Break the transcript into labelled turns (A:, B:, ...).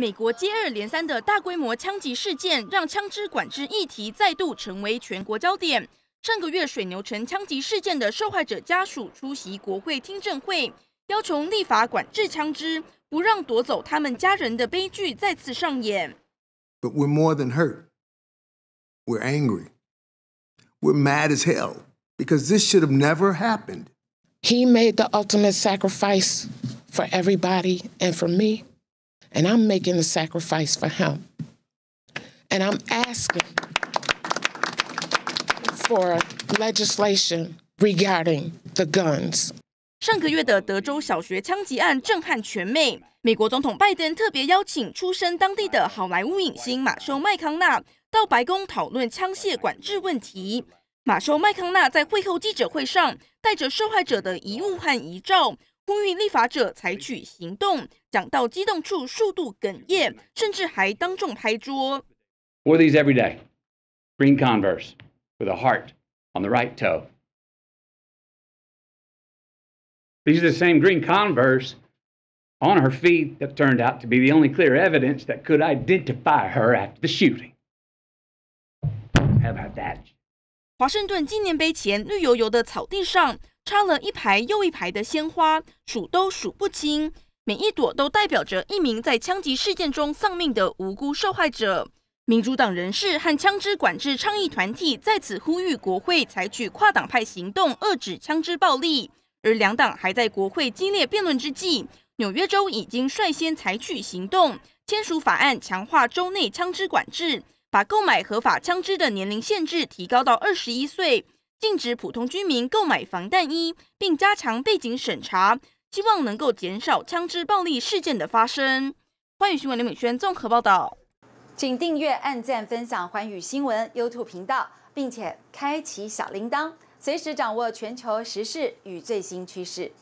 A: 美国接二连三的大规模枪击事件，让枪支管制议题再度成为全国焦点。上个月，水牛城枪击事件的受害者家属出席国会听证会，要求立法管制枪支，不让夺走他们家人的悲剧再次上演。But we're more than hurt. We're angry. We're mad as hell because this should have never happened.
B: He made the ultimate sacrifice for everybody and for me. and i'm making the sacrifice for him and i'm asking for legislation regarding the guns
A: 上个月的德州小学枪击案震撼全美美国总统拜登特别邀请出身当地的好莱坞影星马修麦康纳到白宫讨论枪械管制问题马修麦康纳在会后记者会上带着受害者的遗物和遗照呼吁立法者采取行动。讲到激动处，数度哽咽，甚至还当众拍桌。
B: Wear these every day, green converse with a heart on the right toe. These are the same green converse on her feet that turned out to be the only clear evidence that could identify her after the shooting. How about that?
A: 华盛顿纪念碑前绿油油的草地上。插了一排又一排的鲜花，数都数不清，每一朵都代表着一名在枪击事件中丧命的无辜受害者。民主党人士和枪支管制倡议团体在此呼吁国会采取跨党派行动，遏止枪支暴力。而两党还在国会激烈辩论之际，纽约州已经率先采取行动，签署法案强化州内枪支管制，把购买合法枪支的年龄限制提高到二十一岁。禁止普通居民购买防弹衣，并加强背景审查，希望能够减少枪支暴力事件的发生。欢宇新闻刘美萱综合报道，请订阅、按赞、分享环宇新闻 YouTube 频道，并且开启小铃铛，随时掌握全球时事与最新趋势。